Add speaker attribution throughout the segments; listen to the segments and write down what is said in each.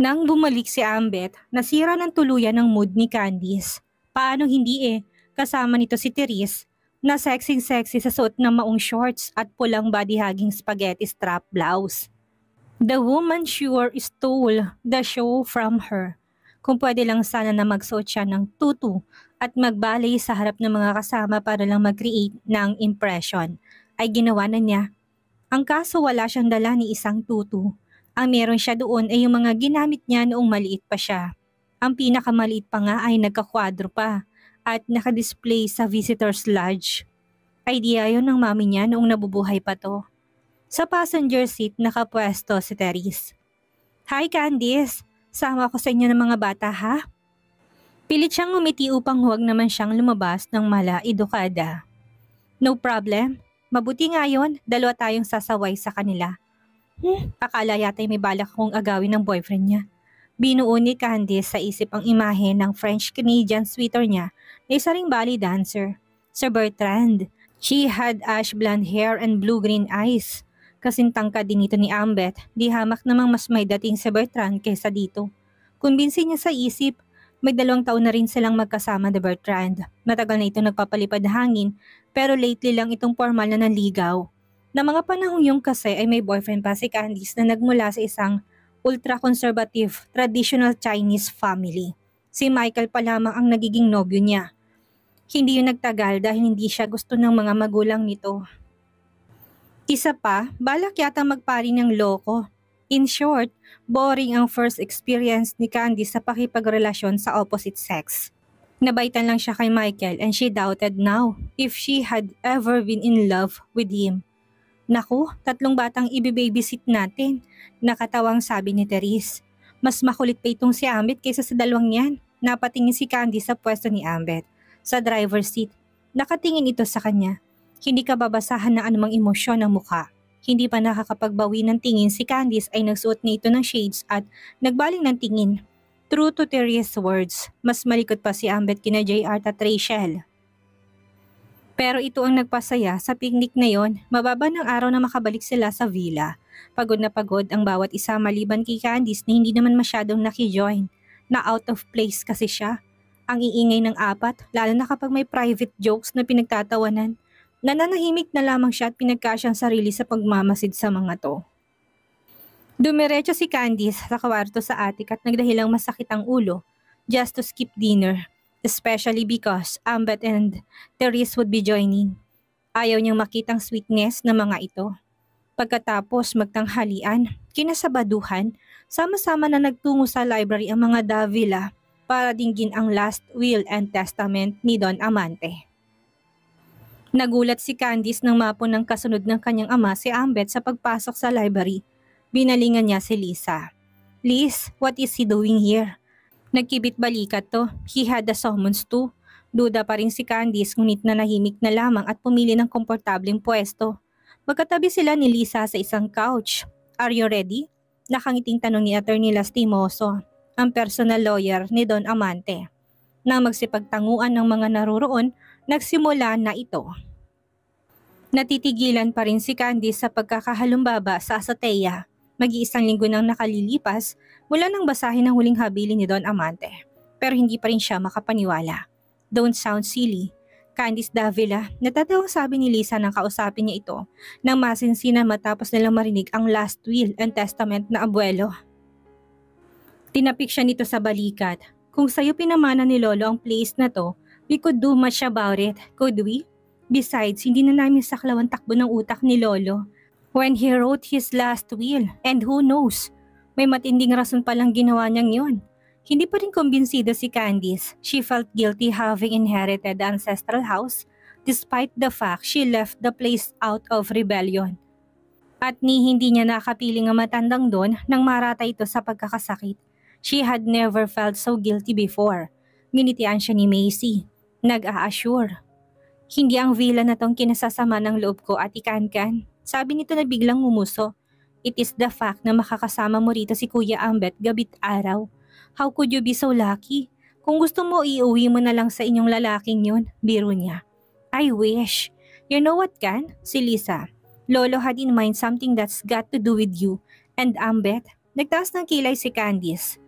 Speaker 1: Nang bumalik si Ambet, nasira ng tuluyan ang mood ni Candice. Paano hindi eh, kasama nito si Therese, na sexy-sexy sa suot ng maong shorts at pulang body-hugging spaghetti strap blouse. The woman sure stole the show from her. Kung pwede lang sana na magsuot siya ng tutu at magbalay sa harap ng mga kasama para lang mag-create ng impression, ay ginawa na niya. Ang kaso wala siyang dala ni isang tutu ang meron siya doon ay yung mga ginamit niya noong maliit pa siya. Ang pinakamaliit pa nga ay nagkakwadro pa at nakadisplay sa visitor's lodge. Idea yon ng mami niya noong nabubuhay pa to. Sa passenger seat nakapwesto si Therese. Hi Candice, sama ko sa inyo ng mga bata ha? Pilit siyang umiti upang huwag naman siyang lumabas ng mala edukada. No problem. Mabuti nga yon, dalawa tayong sasaway sa kanila. Hmm, akala yata'y may balak akong agawin ng boyfriend niya. Binuo ni Candice sa isip ang imahe ng French-Canadian sweater niya na isa ring ballet dancer, Sir Bertrand. She had ash blonde hair and blue-green eyes. Kasintang ka din ito ni Ambet, di hamak namang mas may dating si Bertrand kaysa dito. Kumbinsin niya sa isip, may dalawang taon na rin silang magkasama ni Bertrand. Matagal na ito nagpapalipad hangin, pero lately lang itong formal na naligaw. Na mga panahong yung kasi ay may boyfriend pa si Candice na nagmula sa isang ultra-conservative, traditional Chinese family. Si Michael pa lamang ang nagiging nobyo niya. Hindi yun nagtagal dahil hindi siya gusto ng mga magulang nito. Isa pa, balak yata magpari ng loko. In short, boring ang first experience ni Candy sa pakipagrelasyon sa opposite sex. Nabaitan lang siya kay Michael and she doubted now if she had ever been in love with him. Naku, tatlong batang ibibabysit natin. Nakatawang sabi ni Teres. Mas makulit pa itong si Ambet kaysa sa dalawang yan. Napatingin si Candy sa pwesto ni Ambet. Sa driver's seat, nakatingin ito sa kanya. Hindi ka babasahan ng anumang emosyon ng mukha. Hindi pa nakakapagbawi ng tingin si Candice ay nagsuot nito ng shades at nagbaling ng tingin. True to Teresa's words, mas malikot pa si Ambet kina JR at Rachel. Pero ito ang nagpasaya sa picnic na yon, mababa ng araw na makabalik sila sa villa. Pagod na pagod ang bawat isa maliban kay Candice na hindi naman masyadong nakijoin. Na out of place kasi siya. Ang iingay ng apat, lalo na kapag may private jokes na pinagtatawanan. Nananahimik na lamang siya at pinagkasyang sarili sa pagmamasid sa mga to. Dumiretso si Candice sa kwarto sa atik at nagdahilang masakit ang ulo just to skip dinner especially because Ambet and Therese would be joining. Ayaw niyang makitang sweetness ng mga ito. Pagkatapos magtanghalian, kinasabaduhan, sama-sama na nagtungo sa library ang mga Davila para dinggin ang last will and testament ni Don Amante. Nagulat si Candice nang mapo ng kasunod ng kanyang ama si Ambet sa pagpasok sa library. Binalingan niya si Lisa. Liz, what is he doing here? Nagkibit-balikat to. He had the summons too. Duda pa rin si Candice ngunit na nahimik na lamang at pumili ng komportabling pwesto. Magkatabi sila ni Lisa sa isang couch. Are you ready? Nakangiting tanong ni Attorney Lastimoso, ang personal lawyer ni Don Amante. Nang magsipagtanguan ng mga naroroon, nagsimula na ito. Natitigilan pa rin si Candice sa pagkakahalumbaba sa asateya. Mag-iisang linggo nang nakalilipas mula nang basahin ang huling habili ni Don Amante. Pero hindi pa rin siya makapaniwala. Don't sound silly. Candice Davila, natatawa sabi ni Lisa nang kausapin niya ito nang masinsinan matapos nilang marinig ang last will and testament na abuelo. Tinapik siya nito sa balikat. Kung sa'yo pinamana ni Lolo ang place na to, we could do much about it, could we? Besides, hindi na namin saklawan takbo ng utak ni Lolo. When he wrote his last will, and who knows, may matinding rason palang ginawa niyang yun. Hindi pa rin kumbinsido si Candice. She felt guilty having inherited the ancestral house despite the fact she left the place out of rebellion. At ni hindi niya nakapiling ang matandang doon nang marata ito sa pagkakasakit. She had never felt so guilty before. Nginitian siya ni Macy. Nag-a-assure. Hindi ang villa na tong kinasasama ng loob ko at ikan-kan. Sabi nito na biglang ngumuso. It is the fact na makakasama mo rito si Kuya Ambet gabit araw. How could you be so lucky? Kung gusto mo, iuwi mo na lang sa inyong lalaking yon, biro niya. I wish. You know what, Kan? Si Lisa. Lolo had in mind something that's got to do with you. And Ambet, nagtaas ng kilay si Candice.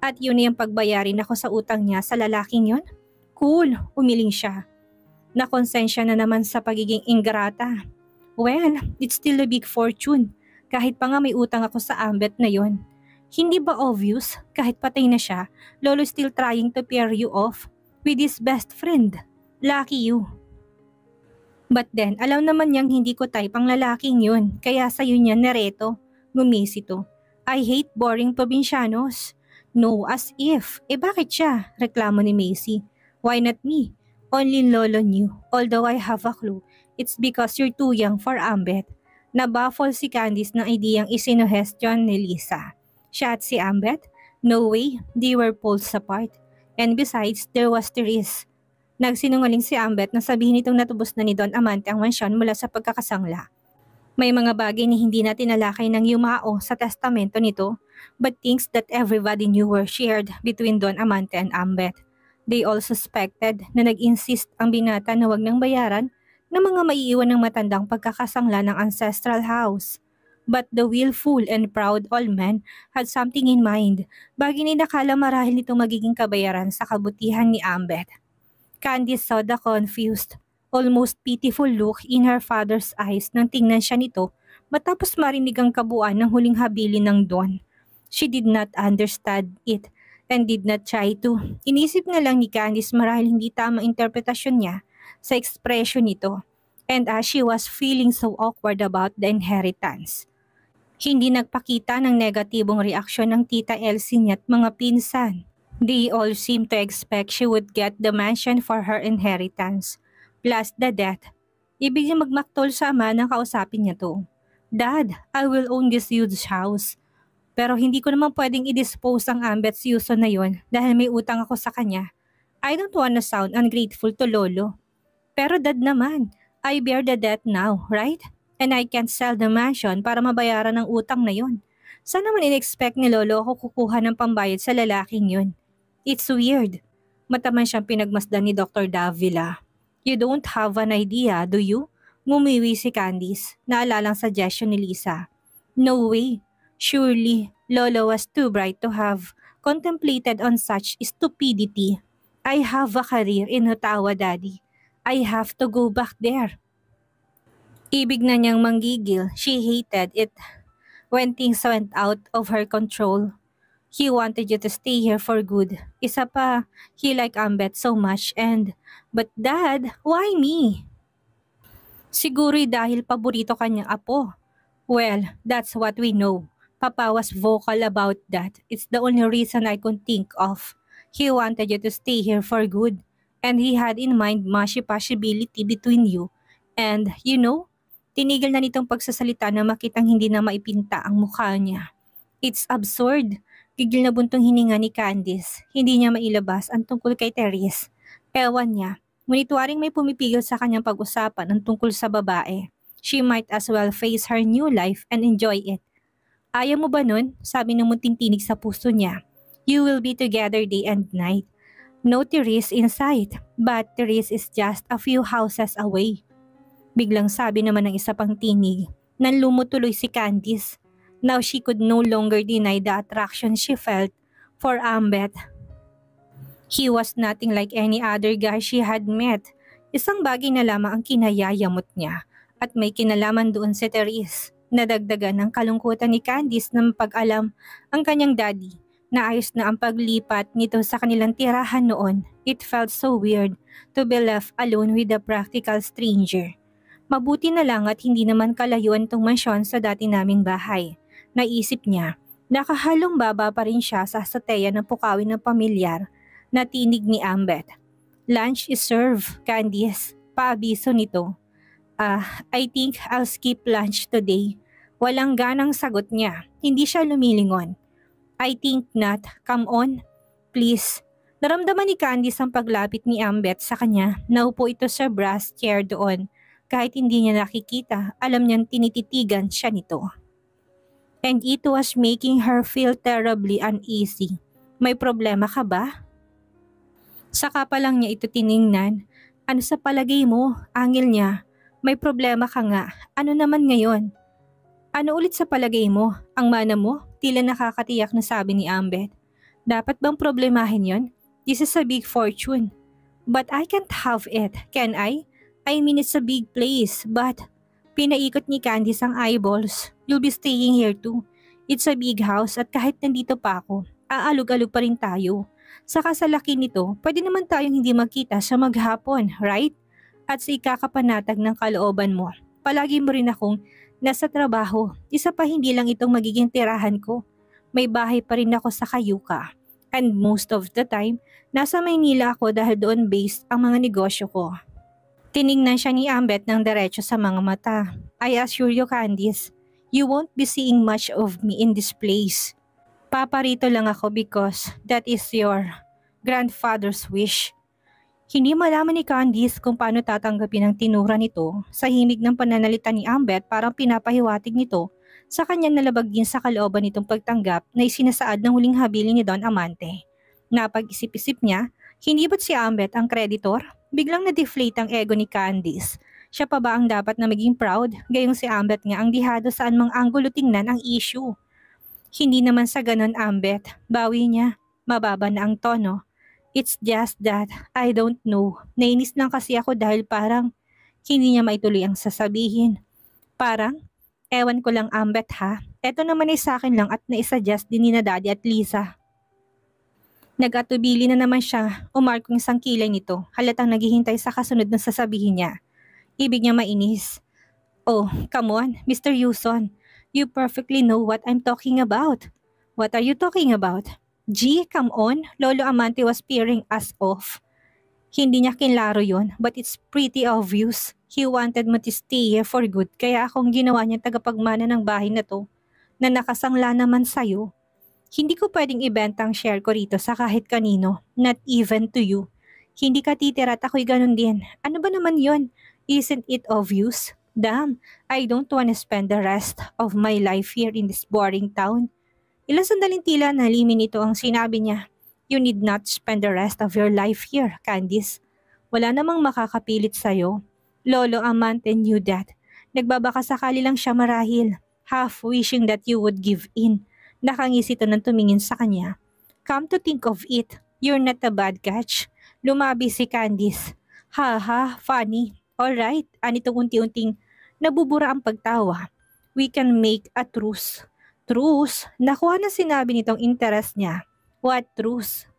Speaker 1: At yun na yung pagbayarin ako sa utang niya sa lalaking yon? Cool, umiling siya. Nakonsensya na naman sa pagiging ingrata. Well, it's still a big fortune kahit pa nga may utang ako sa ambet na yon. Hindi ba obvious, kahit patay na siya, Lolo still trying to pair you off with his best friend? Lucky you. But then, alam naman niyang hindi ko type ang lalaking yun, kaya sa yun niya nareto, gumisito. I hate boring probinsyanos. No, as if. Eh bakit siya? Reklamo ni Macy. Why not me? Only Lolo knew. Although I have a clue, it's because you're too young for Ambet. Nabaffle si Candice ng ideyang isinuhestyon ni Lisa. Siya at si Ambet, no way, they were poles apart. And besides, there was Therese. Nagsinungaling si Ambet na sabihin itong natubos na ni Don Amante ang mansyon mula sa pagkakasangla. May mga bagay na hindi na tinalakay ng Yumao sa testamento nito, but things that everybody knew were shared between Don Amante and Ambet. They all suspected na nag-insist ang binata na wag nang bayaran ng mga maiiwan ng matandang pagkakasangla ng ancestral house. But the willful and proud old man had something in mind. Bagay na nakala marahil itong magiging kabayaran sa kabutihan ni Ambet. Candice saw the confused, almost pitiful look in her father's eyes nang tingnan siya nito matapos marinig ang kabuuan ng huling habili ng Don. She did not understand it and did not try to. Inisip na lang ni Candice marahil hindi tama interpretasyon niya sa expression nito and as ah, she was feeling so awkward about the inheritance. Hindi nagpakita ng negatibong reaksyon ng tita Elsie at mga pinsan. They all seemed to expect she would get the mansion for her inheritance, plus the death. Ibig niya magmaktol sa ama nang kausapin niya to. Dad, I will own this huge house. Pero hindi ko naman pwedeng i-dispose ang ambets yuso na yon dahil may utang ako sa kanya. I don't wanna sound ungrateful to Lolo, pero dad naman, I bear the debt now, right? And I can sell the mansion para mabayaran ang utang na yon. Sana man in-expect ni Lolo ko kukuha ng pambayad sa lalaking yun? It's weird. Mataman siyang pinagmasdan ni Dr. Davila. You don't have an idea, do you? Ngumiwi si Candice, naalalang suggestion ni Lisa. No way. Surely, Lolo was too bright to have contemplated on such stupidity. I have a career in Ottawa, Daddy. I have to go back there. Ibig na niyang manggigil, she hated it when things went out of her control. He wanted you to stay here for good. Isa pa, he liked Ambet so much and, but dad, why me? Siguro'y dahil paborito kanyang apo. Well, that's what we know. Papa was vocal about that. It's the only reason I could think of. He wanted you to stay here for good and he had in mind mushy possibility between you. And, you know, tinigil na nitong pagsasalita na makitang hindi na maipinta ang mukha niya. It's absurd. Gigil na buntong hininga ni Candice. Hindi niya mailabas ang tungkol kay Therese. Ewan niya. Ngunit waring may pumipigil sa kanyang pag-usapan ang tungkol sa babae. She might as well face her new life and enjoy it. Ayaw mo ba nun? Sabi ng munting tinig sa puso niya. You will be together day and night. No Therese in sight, but Therese is just a few houses away. Biglang sabi naman ng isa pang tinig nang lumutuloy si Candice. Now she could no longer deny the attraction she felt for Ambet. He was nothing like any other guy she had met. Isang bagay na lamang ang kinayayamot niya at may kinalaman doon si Therese. Nadagdagan ng kalungkutan ni Candice nang pag-alam ang kanyang daddy Naayos na ang paglipat nito sa kanilang tirahan noon. It felt so weird to be left alone with a practical stranger. Mabuti na lang at hindi naman kalayuan tong mansyon sa dati naming bahay. Naisip niya, nakahalong baba pa rin siya sa sateya ng pukawin ng pamilyar na tinig ni Ambet. Lunch is served, Candice. Paabiso nito. Ah, uh, I think I'll skip lunch today. Walang ganang sagot niya. Hindi siya lumilingon. I think not. Come on. Please. Naramdaman ni Candice ang paglapit ni Ambet sa kanya. Naupo ito sa brass chair doon. Kahit hindi niya nakikita, alam niyang tinititigan siya nito. And it was making her feel terribly uneasy. May problema ka ba? Saka pa lang niya ito tiningnan. Ano sa palagay mo? Angil niya. May problema ka nga. Ano naman ngayon? Ano ulit sa palagay mo? Ang mana mo? Tila nakakatiyak na sabi ni Ambet. Dapat bang problemahin yon? This is a big fortune. But I can't have it, can I? I mean it's a big place, but pinaikot ni Candice ang eyeballs. You'll be staying here too. It's a big house at kahit nandito pa ako, aalog-alog pa rin tayo. Saka sa laki nito, pwede naman tayong hindi magkita sa maghapon, right? At sa ikakapanatag ng kalooban mo, palagi mo rin akong na sa trabaho, isa pa hindi lang itong magiging tirahan ko. May bahay pa rin ako sa Kayuka. And most of the time, nasa Maynila ako dahil doon based ang mga negosyo ko. Tiningnan siya ni Ambet ng derecho sa mga mata. I assure you, Candice, you won't be seeing much of me in this place. Paparito lang ako because that is your grandfather's wish. Hindi malaman ni Candice kung paano tatanggapin ang tinura nito sa himig ng pananalita ni Ambet parang pinapahiwatig nito sa kanyang nalabag din sa kalooban nitong pagtanggap na isinasaad ng huling habilin ni Don Amante. Napag-isip-isip niya, hindi ba't si Ambet ang kreditor? Biglang na-deflate ang ego ni Candice. Siya pa ba ang dapat na maging proud? Gayong si Ambet nga ang dihado saan mang anggulo tingnan ang issue. Hindi naman sa ganon Ambet, bawi niya. Mababa na ang tono. It's just that I don't know. Nainis lang kasi ako dahil parang hindi niya maituloy ang sasabihin. Parang, ewan ko lang ambet ha. Ito naman ay sa akin lang at naisuggest din ni na Daddy at Lisa. Nagatubili na naman siya, o ng isang kilay nito, halatang naghihintay sa kasunod na sasabihin niya. Ibig niya mainis. Oh, come on, Mr. Yuson. You perfectly know what I'm talking about. What are you talking about? Gee, come on. Lolo Amante was peering us off. Hindi niya kinlaro yon, but it's pretty obvious. He wanted mo to stay here for good, kaya akong ginawa niya tagapagmana ng bahay na to, na nakasangla naman sa'yo. Hindi ko pwedeng ibenta ang share ko rito sa kahit kanino, not even to you. Hindi ka titira at ako'y ganun din. Ano ba naman yon? Isn't it obvious? Damn, I don't wanna spend the rest of my life here in this boring town. Ilang sandaling tila nalimin ito ang sinabi niya. You need not spend the rest of your life here, Candice. Wala namang makakapilit sa'yo. Lolo Amante knew that. Nagbabaka sakali lang siya marahil, half wishing that you would give in. Nakangisi to nang tumingin sa kanya. Come to think of it, you're not a bad catch. Lumabi si Candice. Ha ha, funny. right, anitong unti-unting nabubura ang pagtawa. We can make a truce truth, Nakuha na sinabi nitong interest niya. What truth?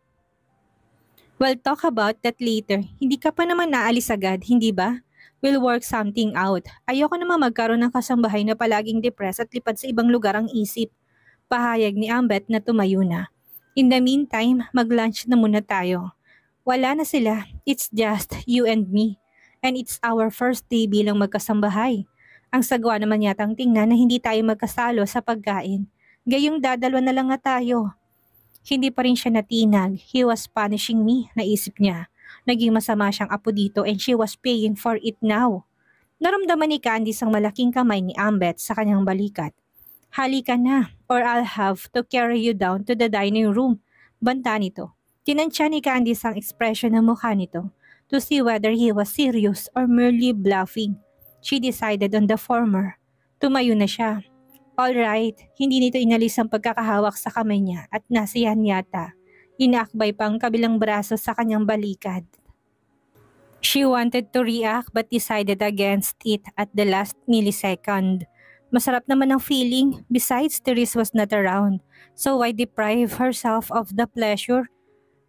Speaker 1: We'll talk about that later. Hindi ka pa naman naalis agad, hindi ba? We'll work something out. Ayoko naman magkaroon ng kasambahay na palaging depressed at lipad sa ibang lugar ang isip. Pahayag ni Ambet na tumayo na. In the meantime, mag-lunch na muna tayo. Wala na sila. It's just you and me. And it's our first day bilang magkasambahay. Ang sagwa naman yatang tingnan na hindi tayo magkasalo sa pagkain. Gayong dadalwa na lang nga tayo. Hindi pa rin siya natinag. He was punishing me, naisip niya. Naging masama siyang apo dito and she was paying for it now. Naramdaman ni Candice ang malaking kamay ni Ambet sa kanyang balikat. Halika na, or I'll have to carry you down to the dining room. Banta nito. Tinansya ni Candice ang expression ng mukha nito to see whether he was serious or merely bluffing. She decided on the former. Tumayo na siya. All right, hindi nito inalis ang pagkakahawak sa kamay niya at nasiyahan yata. Inaakbay pa ang kabilang braso sa kanyang balikad. She wanted to react but decided against it at the last millisecond. Masarap naman ang feeling. Besides, Therese was not around. So why deprive herself of the pleasure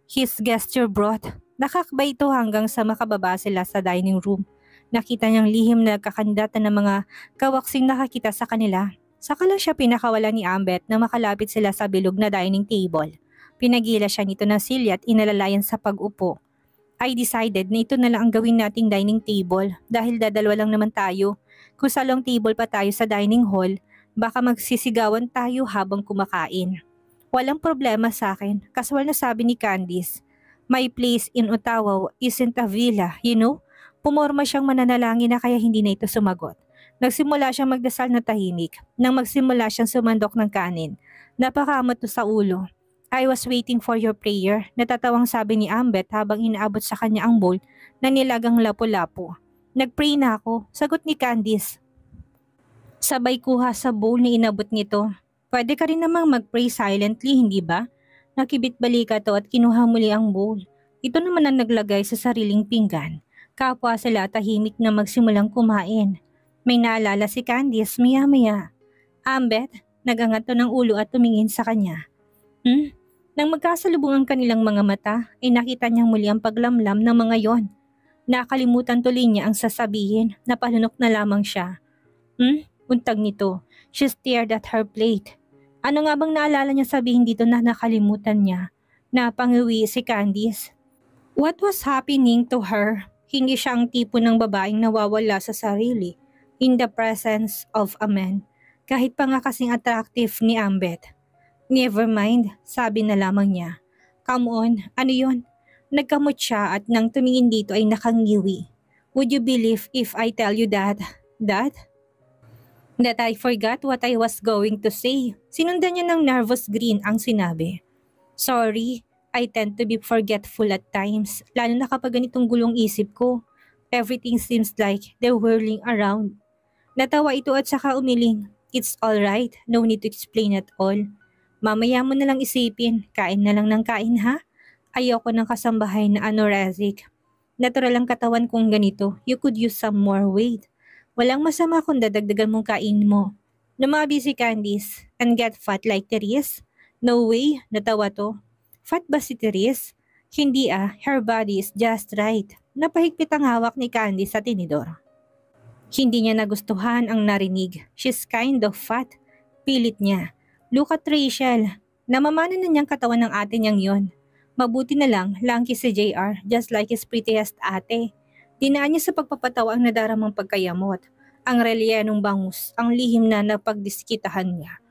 Speaker 1: his gesture brought? Nakakbay ito hanggang sa makababa sila sa dining room. Nakita niyang lihim na nagkakandata ng mga kawaksing nakakita sa kanila. Saka lang siya pinakawala ni Ambet na makalapit sila sa bilog na dining table. Pinagila siya nito ng silya at inalalayan sa pag-upo. I decided na ito na lang ang gawin nating dining table dahil dadalwa lang naman tayo. Kung sa long table pa tayo sa dining hall, baka magsisigawan tayo habang kumakain. Walang problema sa akin, kaswal na sabi ni Candice. My place in Ottawa isn't a villa, you know? Pumorma siyang mananalangin na kaya hindi na ito sumagot. Nagsimula siyang magdasal na tahimik, nang magsimula siyang sumandok ng kanin. Napakamot sa ulo. I was waiting for your prayer, natatawang sabi ni Ambet habang inaabot sa kanya ang bowl na nilagang lapo-lapo. Nagpray na ako, sagot ni Candice. Sabay kuha sa bowl ni inabot nito. Pwede ka rin namang magpray silently, hindi ba? Nakibit balika to at kinuha muli ang bowl. Ito naman ang naglagay sa sariling pinggan. Kapwa sila tahimik na magsimulang kumain. May naalala si Candice maya-maya. Ambet, nagangat ng ulo at tumingin sa kanya. Hmm? Nang magkasalubong ang kanilang mga mata, ay nakita niyang muli ang paglamlam ng mga yon. Nakalimutan tuloy niya ang sasabihin, napalunok na lamang siya. Hmm? Buntag nito. She stared at her plate. Ano nga bang naalala niya sabihin dito na nakalimutan niya? Napangiwi si Candice. What was happening to her hindi siya ang tipo ng babaeng nawawala sa sarili in the presence of a man. Kahit pa nga kasing attractive ni Ambet. Never mind, sabi na lamang niya. Come on, ano yon? Nagkamot siya at nang tumingin dito ay nakangiwi. Would you believe if I tell you that? That? That I forgot what I was going to say. Sinundan niya ng nervous grin ang sinabi. Sorry, I tend to be forgetful at times, lalo na kapag ganitong gulong isip ko. Everything seems like they're whirling around. Natawa ito at saka umiling. It's all right. no need to explain at all. Mamaya mo na lang isipin, kain na lang ng kain ha? Ayoko ng kasambahay na anorexic. Natural ang katawan kong ganito, you could use some more weight. Walang masama kung dadagdagan mong kain mo. Lumabi si Candice and get fat like Therese. No way, natawa to. Fat ba si Therese? Hindi ah, her body is just right. Napahigpit ang hawak ni Candy sa tinidor. Hindi niya nagustuhan ang narinig. She's kind of fat. Pilit niya. Look at Rachel. Namamana na niyang katawan ng ate niyang yon. Mabuti na lang, langki si JR, just like his prettiest ate. Dinaan niya sa pagpapatawa ang nadaramang pagkayamot, ang relya bangus, ang lihim na napagdiskitahan niya.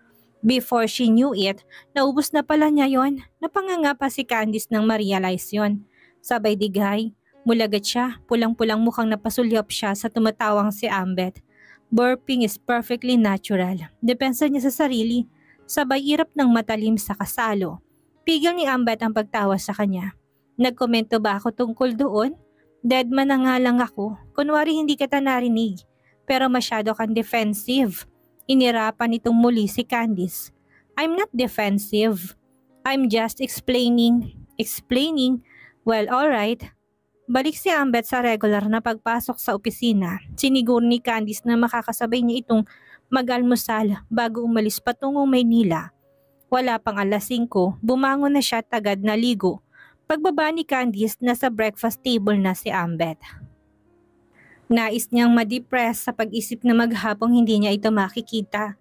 Speaker 1: Before she knew it, naubos na pala niya yon. Napanganga pa si Candice nang ma-realize yon. Sabay digay, mulagat siya, pulang-pulang mukhang napasulyop siya sa tumatawang si Ambet. Burping is perfectly natural. Depensa niya sa sarili, sabay irap ng matalim sa kasalo. Pigil ni Ambet ang pagtawa sa kanya. Nagkomento ba ako tungkol doon? Deadman na nga lang ako. Kunwari hindi kita narinig. Pero masyado kang defensive. Inirapan nitong muli si Candice. I'm not defensive. I'm just explaining. Explaining? Well, alright. Balik si Ambet sa regular na pagpasok sa opisina. Sinigur ni Candice na makakasabay niya itong mag-almusal bago umalis patungong Maynila. Wala pang alas 5, bumangon na siya at agad na ligo. Pagbaba ni Candice, nasa breakfast table na si Ambet. Nais niyang ma-depress sa pag-isip na maghapong hindi niya ito makikita.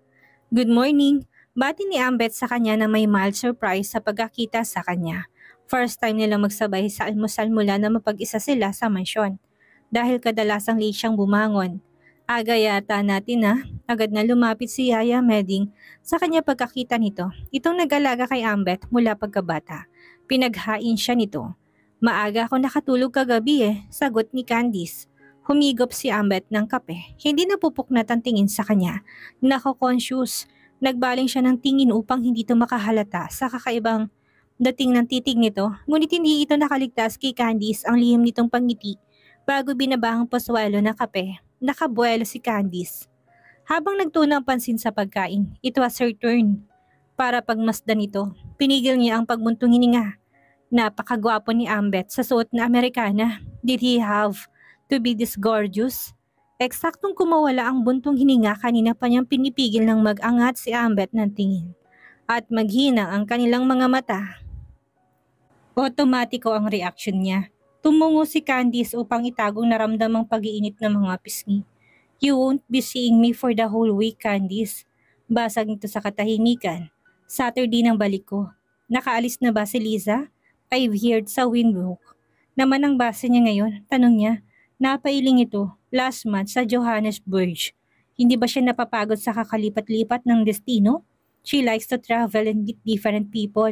Speaker 1: Good morning! Bati ni Ambet sa kanya na may mild surprise sa pagkakita sa kanya. First time nilang magsabay sa almusal mula na mapag-isa sila sa mansyon. Dahil kadalasang late siyang bumangon. Aga yata natin na ah. agad na lumapit si Yaya Meding sa kanya pagkakita nito. Itong nag-alaga kay Ambet mula pagkabata. Pinaghain siya nito. Maaga ako nakatulog kagabi eh, sagot ni Candice. Humigop si Ambet ng kape. Hindi napupuknat ang tingin sa kanya. Nako-conscious. Nagbaling siya ng tingin upang hindi ito makahalata sa kakaibang dating ng titig nito. Ngunit hindi ito nakaligtas kay Candice ang lihim nitong pangiti bago binabahang paswalo ng kape. Nakabuelo si Candice. Habang nagtunang pansin sa pagkain, it was her turn. Para pagmasdan ito, pinigil niya ang pagmuntong hininga. Napakagwapo ni Ambet sa suot na Amerikana. Did he have to be disgorgeous? Eksaktong kumawala ang buntong hininga kanina pa niyang pinipigil ng mag-angat si Ambet ng tingin at maghina ang kanilang mga mata. Otomatiko ang reaksyon niya. Tumungo si Candice upang itagong naramdamang pag-iinit ng mga pisngi. You won't be seeing me for the whole week, Candice. Basag nito sa katahimikan. Saturday nang balik ko. Nakaalis na ba si Liza? I've heard sa Winbrook. Naman ang base niya ngayon. Tanong niya, Napailing ito last month sa Johannesburg. Hindi ba siya napapagod sa kakalipat-lipat ng destino? She likes to travel and meet different people.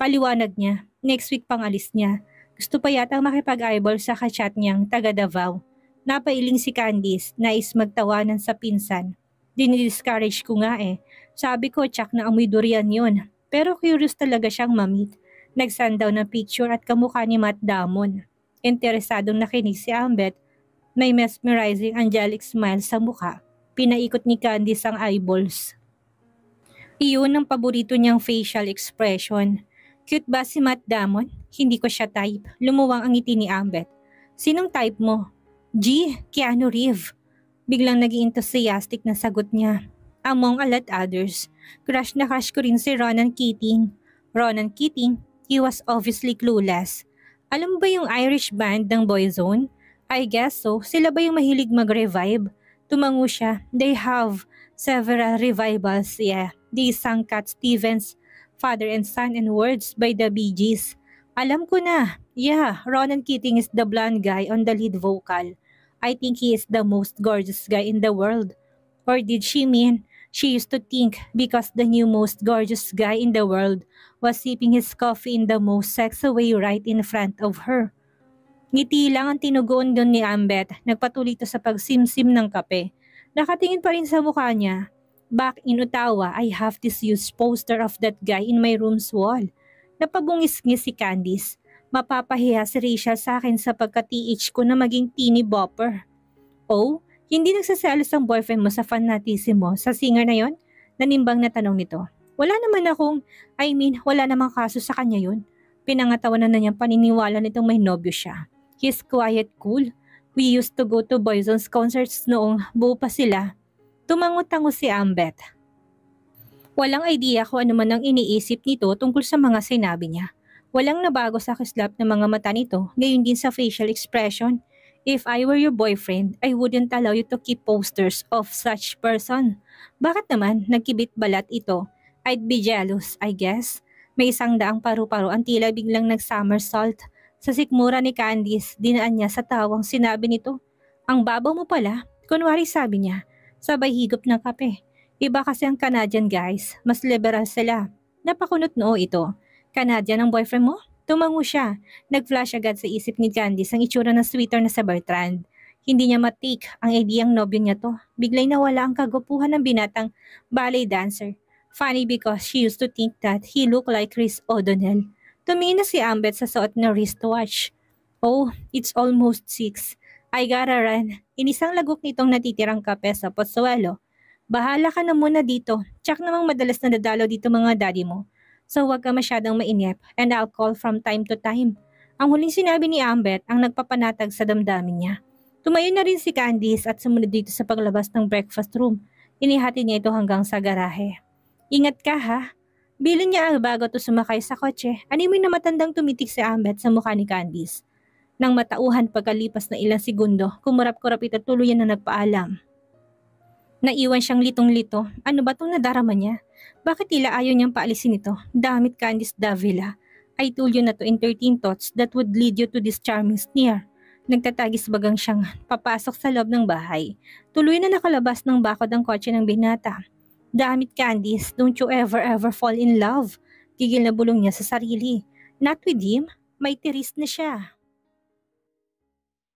Speaker 1: Paliwanag niya, next week pang alis niya. Gusto pa yata makipag-eyeball sa kachat niyang taga Davao. Napailing si Candice, nais magtawanan sa pinsan. Dinidiscourage ko nga eh. Sabi ko, chak na amoy durian yon. Pero curious talaga siyang mamit. nag Nagsandaw ng picture at kamukha ni Matt Damon. Interesadong nakinig si Ambet. May mesmerizing angelic smile sa mukha. Pinaikot ni Candice ang eyeballs. Iyon ang paborito niyang facial expression. Cute ba si Matt Damon? Hindi ko siya type. Lumuwang ang ngiti ni Ambet. Sinong type mo? G. Keanu Reeves. Biglang naging enthusiastic na sagot niya. Among a lot others, crush na crush ko rin si Ronan Keating. Ronan Keating, he was obviously clueless. Alam ba yung Irish band ng Boyzone? I guess so. Sila ba yung mahilig mag-revive? Tumango siya. They have several revivals, yeah. They sang Cat Stevens, Father and Son and Words by the Bee Gees. Alam ko na. Yeah, Ronan Keating is the blonde guy on the lead vocal. I think he is the most gorgeous guy in the world. Or did she mean She used to think because the new most gorgeous guy in the world was sipping his coffee in the most sexy way right in front of her. Ngiti lang ang tinugon doon ni Ambet, nagpatuloy to sa pagsimsim ng kape. Nakatingin pa rin sa mukha niya. Back in Ottawa, I have this huge poster of that guy in my room's wall. Napabungis-ngis si Candice mapapahiya si Rachel sa akin sa pagka-TH ko na maging teeny bopper. Oh, hindi nagsaselos ang boyfriend mo sa fanatism mo sa singer na yon? Nanimbang na tanong nito. Wala naman akong, I mean, wala namang kaso sa kanya yon. Pinangatawanan na niyang paniniwala nitong may nobyo siya. He's quiet, cool. We used to go to Boyzone's concerts noong buo pa sila. Tumangot-tango si Ambet. Walang idea kung ano man ang iniisip nito tungkol sa mga sinabi niya. Walang nabago sa kislap ng mga mata nito, gayon din sa facial expression. If I were your boyfriend, I wouldn't allow you to keep posters of such person. Bakit naman nagkibit balat ito? I'd be jealous, I guess. May isang daang paru-paro ang tila biglang nag-somersault. Sa sikmura ni Candice, dinaan niya sa tawang sinabi nito. Ang babaw mo pala, kunwari sabi niya, sabay higop ng kape. Iba kasi ang Canadian guys, mas liberal sila. Napakunot noo ito. Canadian ang boyfriend mo? Tumango siya. Nag-flash agad sa isip ni Candice ang itsura ng sweater na sa Bertrand. Hindi niya matake ang ideyang nobyo niya to. Biglay nawala ang kagupuhan ng binatang ballet dancer. Funny because she used to think that he looked like Chris O'Donnell. Tumingin na si Ambet sa suot na wristwatch. Oh, it's almost six. I gotta run. Inisang lagok nitong natitirang kape sa potsuelo. Bahala ka na muna dito. Tsak namang madalas na dadalo dito mga daddy mo so huwag ka masyadong mainip and I'll call from time to time. Ang huling sinabi ni Ambet ang nagpapanatag sa damdamin niya. Tumayo na rin si Candice at sumunod dito sa paglabas ng breakfast room. Inihati niya ito hanggang sa garahe. Ingat ka ha. Bilin niya bago to sumakay sa kotse. mo na matandang tumitik si Ambet sa mukha ni Candice. Nang matauhan pagkalipas na ilang segundo, kumurap-kurap ito tuluyan na nagpaalam. Naiwan siyang litong-lito. Ano ba itong nadarama niya? Bakit tila ayaw niyang paalisin ito? Damit Candice Davila. I told you na to in 13 thoughts that would lead you to this charming sneer. Nagtatagis bagang siyang papasok sa loob ng bahay. Tuloy na nakalabas ng bakod ang kotse ng binata. Damit Candice, don't you ever ever fall in love. Gigil na bulong niya sa sarili. Not with him, may tiris na siya.